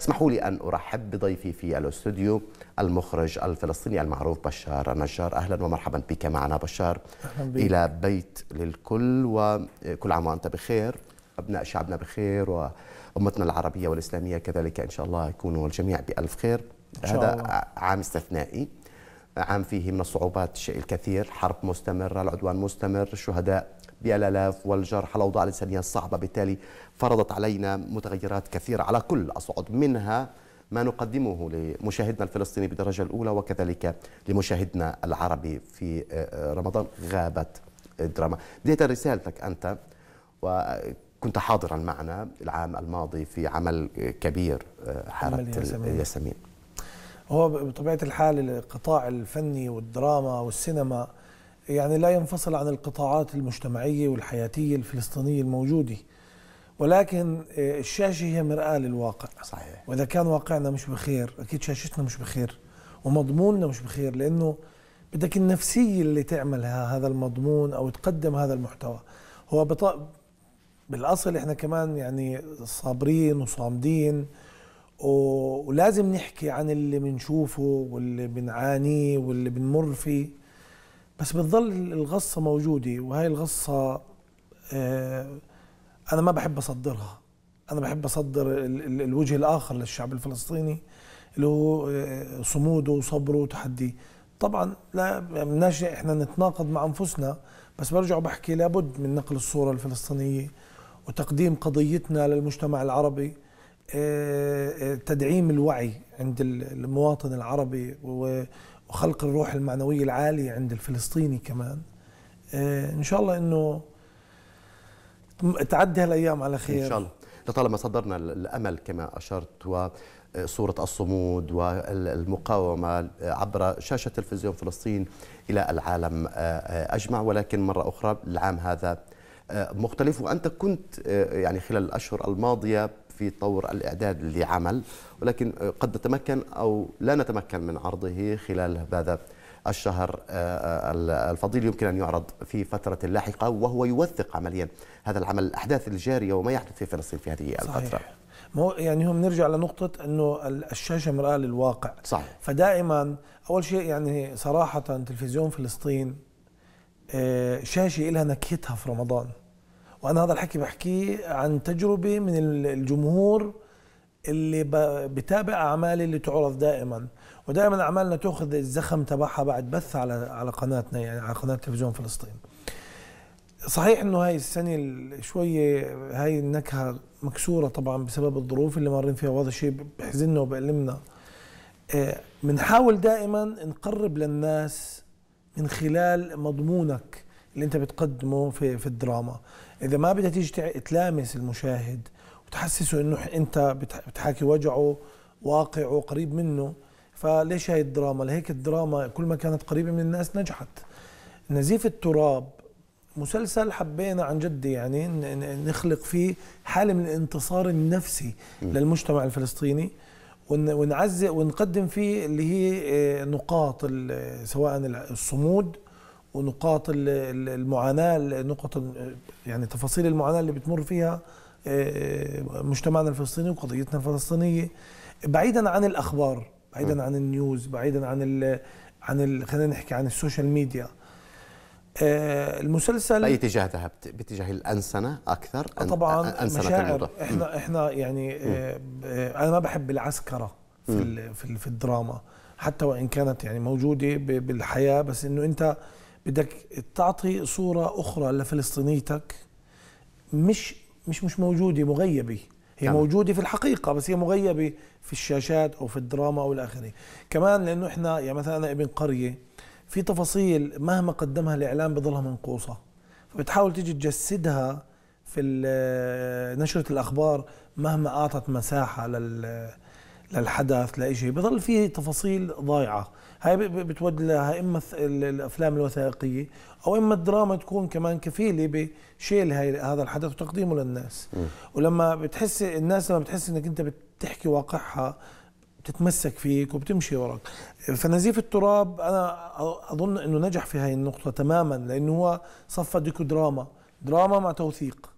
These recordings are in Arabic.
اسمحوا لي أن أرحب بضيفي في الاستوديو المخرج الفلسطيني المعروف بشار النجار أهلا ومرحبا بك معنا بشار أهلاً إلى بيت للكل وكل عام وأنت بخير أبناء شعبنا بخير وأمتنا العربية والإسلامية كذلك إن شاء الله يكونوا الجميع بألف خير إن شاء الله. هذا عام استثنائي عام فيه من الصعوبات الشيء الكثير حرب مستمرة العدوان مستمر الشهداء بالآلاف والجرحى الأوضاع الإنسانية الصعبة بالتالي فرضت علينا متغيرات كثيرة على كل اصعد منها ما نقدمه لمشاهدنا الفلسطيني بالدرجة الأولى وكذلك لمشاهدنا العربي في آه، آه، رمضان غابت الدراما بديت رسالتك أنت وكنت حاضرا معنا العام الماضي في عمل كبير آه، حارة الياسمين هو بطبيعه الحال القطاع الفني والدراما والسينما يعني لا ينفصل عن القطاعات المجتمعيه والحياتيه الفلسطينيه الموجوده ولكن آه، الشاشه هي مراه للواقع صحيح واذا كان واقعنا مش بخير اكيد شاشتنا مش بخير ومضموننا مش بخير لانه بدك النفسيه اللي تعملها هذا المضمون او تقدم هذا المحتوى هو بط... بالاصل احنا كمان يعني صابرين وصامدين ولازم نحكي عن اللي بنشوفه واللي بنعانيه واللي بنمر فيه بس بتضل الغصة موجودة وهي الغصة آه، أنا ما بحب أصدرها أنا بحب أصدر الوجه الآخر للشعب الفلسطيني اللي هو آه، صموده وصبره وتحديه طبعا لا بدناش يعني احنا نتناقض مع انفسنا بس برجع بحكي لابد من نقل الصوره الفلسطينيه وتقديم قضيتنا للمجتمع العربي آه، آه، تدعيم الوعي عند المواطن العربي وخلق الروح المعنوية العالية عند الفلسطيني كمان آه، إن شاء الله أنه تعدي هالأيام على خير إن شاء الله لطالما صدرنا الأمل كما أشرت و صورة الصمود والمقاومة عبر شاشة تلفزيون فلسطين إلى العالم أجمع ولكن مرة أخرى العام هذا مختلف وأنت كنت يعني خلال الأشهر الماضية في طور الإعداد لعمل ولكن قد نتمكن أو لا نتمكن من عرضه خلال هذا الشهر آه، آه، الفضيل يمكن أن يعرض في فترة لاحقة وهو يوثق عمليا هذا العمل الأحداث الجارية وما يحدث في فلسطين في هذه الفترة صحيح. مو يعني هم نرجع لنقطة أنه الشاشة مرآة للواقع صح. فدائما أول شيء يعني صراحة تلفزيون فلسطين آه، شاشة لها نكهتها في رمضان وانا هذا الحكي بحكيه عن تجربه من الجمهور اللي بتابع اعمالي اللي تعرض دائما ودائما اعمالنا تاخذ الزخم تبعها بعد بث على على قناتنا يعني على قناه تلفزيون فلسطين صحيح انه هاي السنه شويه هاي النكهه مكسوره طبعا بسبب الظروف اللي مارين فيها وهذا الشيء بحزننا وبألمنا آه، بنحاول دائما نقرب للناس من خلال مضمونك اللي انت بتقدمه في في الدراما اذا ما بدها تيجي تلامس المشاهد وتحسسه انه انت بتحاكي وجعه واقعه قريب منه فليش هاي الدراما لهيك الدراما كل ما كانت قريبه من الناس نجحت نزيف التراب مسلسل حبينا عن جد يعني نخلق فيه حاله من الانتصار النفسي للمجتمع الفلسطيني ونعزق ونقدم فيه اللي هي آه، نقاط سواء الصمود ونقاط المعاناه نقط يعني تفاصيل المعاناه اللي بتمر فيها آه، مجتمعنا الفلسطيني وقضيتنا الفلسطينيه بعيدا عن الاخبار بعيدا عن النيوز بعيدا عن الـ عن خلينا نحكي عن السوشيال ميديا آه، المسلسل باي اتجاه ذهبت؟ باتجاه الانسنه اكثر؟ طبعا أنسنة مشاعر احنا احنا يعني آه، انا ما بحب العسكره في في الدراما حتى وان كانت يعني موجوده بالحياه بس انه انت بدك تعطي صورة أخرى لفلسطينيتك مش مش مش موجودة مغيبة هي نعم. موجودة في الحقيقة بس هي مغيبة في الشاشات أو في الدراما أو الآخرين كمان لأنه إحنا يعني مثلا أنا ابن قرية في تفاصيل مهما قدمها الإعلام بضلها منقوصة فبتحاول تيجي تجسدها في نشرة الأخبار مهما أعطت مساحة لل للحدث لإشي بضل في تفاصيل ضايعة هاي بتود لها إما الأفلام الوثائقية أو إما الدراما تكون كمان كفيلة بشيل هاي هذا الحدث وتقديمه للناس م. ولما بتحس الناس لما بتحس إنك أنت بتحكي واقعها بتتمسك فيك وبتمشي وراك فنزيف التراب أنا أظن أنه نجح في هاي النقطة تماما لأنه هو صفى ديكو دراما دراما مع توثيق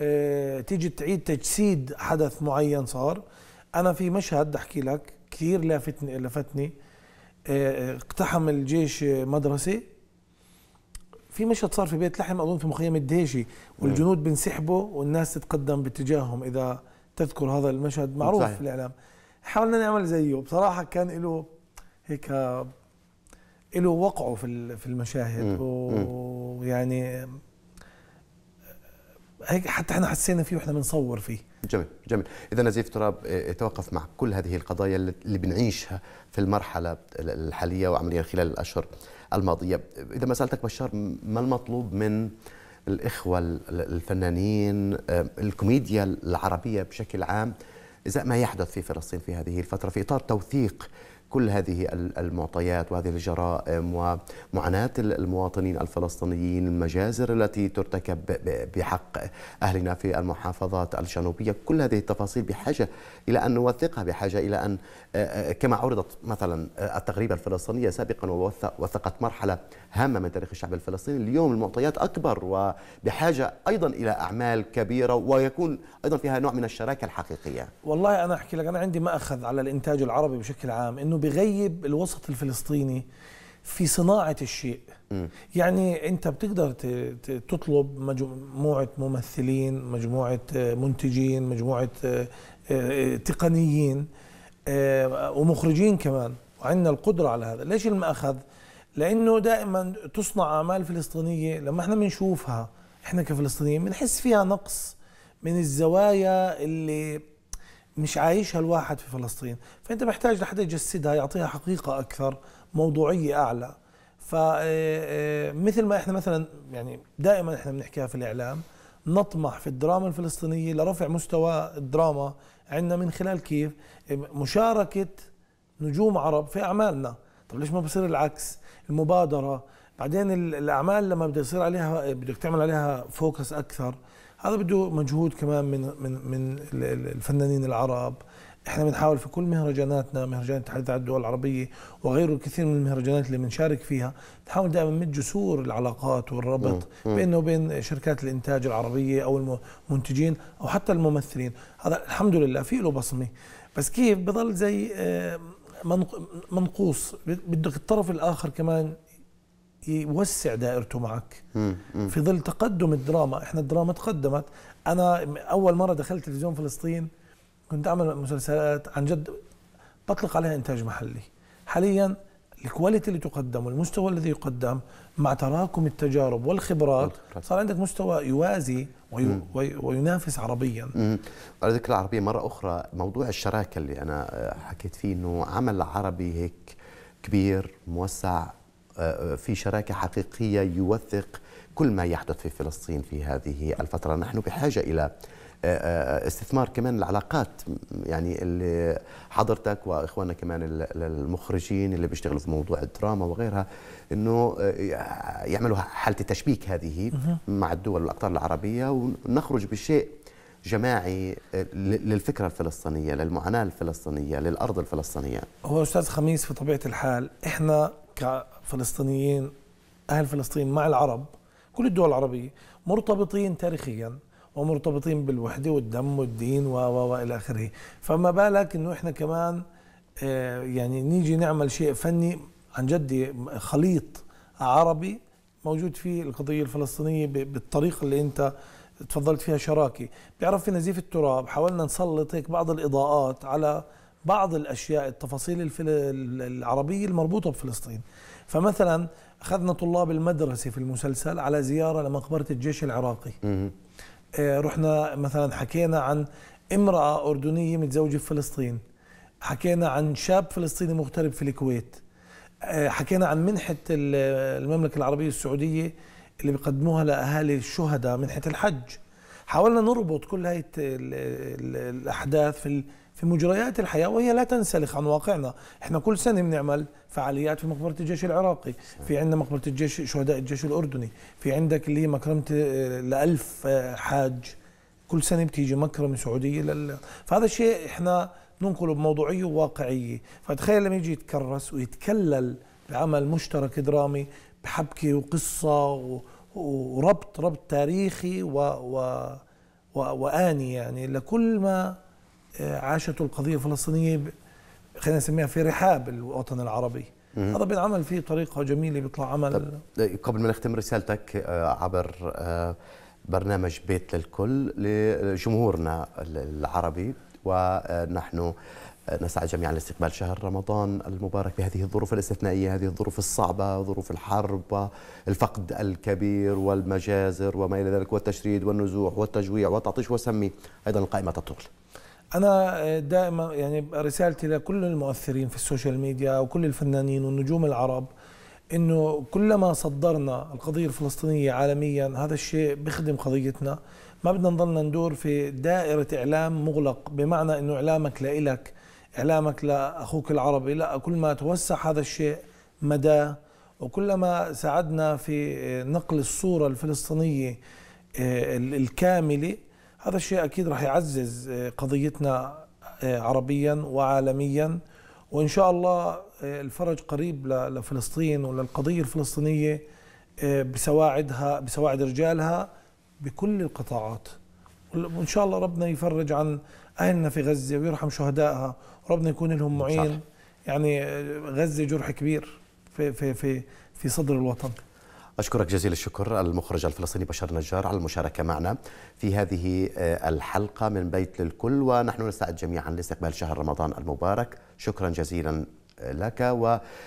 آه، تيجي تعيد تجسيد حدث معين صار انا في مشهد احكي لك كثير لافتني لفتني آه، آه، اقتحم الجيش مدرسه في مشهد صار في بيت لحم اظن في مخيم الدهيشي والجنود نعم. بينسحبوا والناس تتقدم باتجاههم اذا تذكر هذا المشهد معروف صحيح. في الاعلام حاولنا نعمل زيه بصراحه كان له هيك له وقعه في في المشاهد ويعني آه، هيك حتى احنا حسينا فيه واحنا بنصور فيه جميل جميل اذا نزيف تراب آه، يتوقف مع كل هذه القضايا اللي بنعيشها في المرحله الحاليه وعمليا خلال الاشهر الماضيه اذا ما سالتك بشار ما المطلوب من الاخوه الفنانين آه، الكوميديا العربيه بشكل عام ازاء ما يحدث في فلسطين في هذه الفتره في اطار توثيق كل هذه المعطيات وهذه الجرائم ومعاناة المواطنين الفلسطينيين المجازر التي ترتكب بحق أهلنا في المحافظات الجنوبية كل هذه التفاصيل بحاجة إلى أن نوثقها بحاجة إلى أن آه، آه، كما عرضت مثلا آه، التغريبة الفلسطينية سابقا ووثقت مرحلة هامة من تاريخ الشعب الفلسطيني اليوم المعطيات أكبر وبحاجة أيضا إلى أعمال كبيرة ويكون أيضا فيها نوع من الشراكة الحقيقية والله أنا أحكي لك أنا عندي ما أخذ على الإنتاج العربي بشكل عام أنه بيغيب الوسط الفلسطيني في صناعه الشيء م. يعني انت بتقدر تطلب مجموعه ممثلين مجموعه آه، منتجين مجموعه آه، آه، تقنيين ومخرجين كمان وعندنا القدره على هذا ليش المأخذ لانه دائما تصنع اعمال فلسطينيه لما احنا بنشوفها احنا كفلسطينيين بنحس فيها نقص من الزوايا اللي مش عايشها الواحد في فلسطين فانت محتاج لحد يجسدها يعطيها حقيقه اكثر موضوعيه اعلى فمثل آه، آه، ما احنا مثلا يعني دائما احنا بنحكيها في الاعلام نطمح في الدراما الفلسطينيه لرفع مستوى الدراما عندنا من خلال كيف مشاركه نجوم عرب في اعمالنا طب ليش ما بصير العكس المبادره بعدين الاعمال لما بده يصير عليها بدك تعمل عليها فوكس اكثر هذا بده مجهود كمان من من من الفنانين العرب احنا بنحاول في كل مهرجاناتنا مهرجان اتحاد الدول العربيه وغيره الكثير من المهرجانات اللي بنشارك فيها نحاول دائما نمد جسور العلاقات والربط بيننا وبين شركات الانتاج العربيه او المنتجين او حتى الممثلين هذا الحمد لله في له بصمه بس كيف بضل زي آه، منقوص بدك الطرف الاخر كمان يوسع دائرته معك في ظل تقدم الدراما احنا الدراما تقدمت انا اول مره دخلت تلفزيون فلسطين كنت اعمل مسلسلات عن جد بطلق عليها انتاج محلي حاليا الكواليتي اللي تقدم والمستوى الذي يقدم مع تراكم التجارب والخبرات صار عندك مستوى يوازي وينافس عربيا على ذكر العربية مرة أخرى موضوع الشراكة اللي أنا حكيت فيه أنه عمل عربي هيك كبير موسع في شراكة حقيقية يوثق كل ما يحدث في فلسطين في هذه الفترة نحن بحاجة إلى آه، آه، استثمار كمان العلاقات يعني اللي حضرتك واخواننا كمان المخرجين اللي بيشتغلوا في موضوع الدراما وغيرها انه آه، يعملوا حاله تشبيك هذه مع الدول والاقطار العربيه ونخرج بشيء جماعي آه، للفكرة الفلسطينية للمعاناة الفلسطينية للأرض الفلسطينية هو أستاذ خميس في طبيعة الحال إحنا كفلسطينيين أهل فلسطين مع العرب كل الدول العربية مرتبطين تاريخيا ومرتبطين بالوحدة والدم والدين و و وإلى آخره فما بالك أنه إحنا كمان آه، يعني نيجي نعمل شيء فني عن جد خليط عربي موجود فيه القضية الفلسطينية بالطريقة اللي أنت تفضلت فيها شراكي بيعرف في نزيف التراب حاولنا نسلط هيك بعض الإضاءات على بعض الأشياء التفاصيل العربية المربوطة بفلسطين فمثلا أخذنا طلاب المدرسة في المسلسل على زيارة لمقبرة الجيش العراقي آه، رحنا مثلا حكينا عن امرأة أردنية متزوجة في فلسطين حكينا عن شاب فلسطيني مغترب في الكويت آه، حكينا عن منحة المملكة العربية السعودية اللي بيقدموها لاهالي الشهداء من حيث الحج حاولنا نربط كل هاي الاحداث في في مجريات الحياه وهي لا تنسلخ عن واقعنا، احنا كل سنه بنعمل فعاليات في مقبره الجيش العراقي، في عندنا مقبره الجيش شهداء الجيش الاردني، في عندك اللي هي مكرمه آه، ل 1000 آه، حاج كل سنه بتيجي مكرمه سعوديه لل... فهذا الشيء احنا ننقله بموضوعيه وواقعيه، فتخيل لما يجي يتكرس ويتكلل بعمل مشترك درامي بحبكه وقصه وربط ربط تاريخي و, و واني يعني لكل ما آه، عاشته القضيه الفلسطينيه خلينا نسميها في رحاب الوطن العربي هذا بينعمل فيه طريقة جميله بيطلع عمل آه، قبل ما نختم رسالتك آه، عبر برنامج بيت للكل لجمهورنا العربي ونحن نسعى جميعا لاستقبال شهر رمضان المبارك بهذه الظروف الاستثنائية هذه الظروف الصعبة ظروف الحرب الفقد الكبير والمجازر وما إلى ذلك والتشريد والنزوح والتجويع والتعطيش وسمي أيضا القائمة تطول أنا دائما يعني رسالتي لكل المؤثرين في السوشيال ميديا وكل الفنانين والنجوم العرب انه كلما صدرنا القضيه الفلسطينيه عالميا هذا الشيء بيخدم قضيتنا ما بدنا نضلنا ندور في دائره اعلام مغلق بمعنى انه اعلامك لإلك إعلامك لأخوك العربي لا كل ما توسع هذا الشيء مدى وكلما ساعدنا في نقل الصورة الفلسطينية آه، الكاملة هذا الشيء أكيد راح يعزز آه، قضيتنا آه، عربيا وعالميا وإن شاء الله الفرج قريب لفلسطين وللقضية الفلسطينية بسواعدها بسواعد رجالها بكل القطاعات وإن شاء الله ربنا يفرج عن اهلنا في غزه ويرحم شهدائها ربنا يكون لهم معين صح. يعني غزه جرح كبير في في في في صدر الوطن أشكرك جزيل الشكر المخرج الفلسطيني بشار نجار على المشاركة معنا في هذه آه، الحلقة من بيت للكل ونحن نستعد جميعا لاستقبال شهر رمضان المبارك شكرا جزيلا آه، لك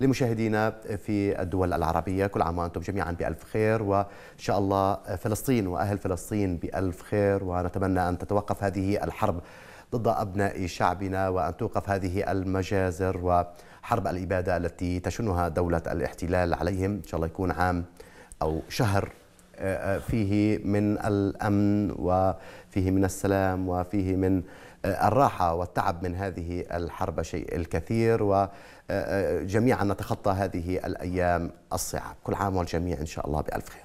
ولمشاهدينا في الدول العربية كل عام وأنتم جميعا بألف خير وإن شاء الله فلسطين وأهل فلسطين بألف خير ونتمنى أن تتوقف هذه الحرب ضد أبناء شعبنا وأن توقف هذه المجازر وحرب الإبادة التي تشنها دولة الاحتلال عليهم إن شاء الله يكون عام أو شهر آه، آه، فيه من الأمن وفيه من السلام وفيه من آه، الراحة والتعب من هذه الحرب شيء الكثير وجميعا نتخطى هذه الأيام الصعب كل عام والجميع إن شاء الله بألف خير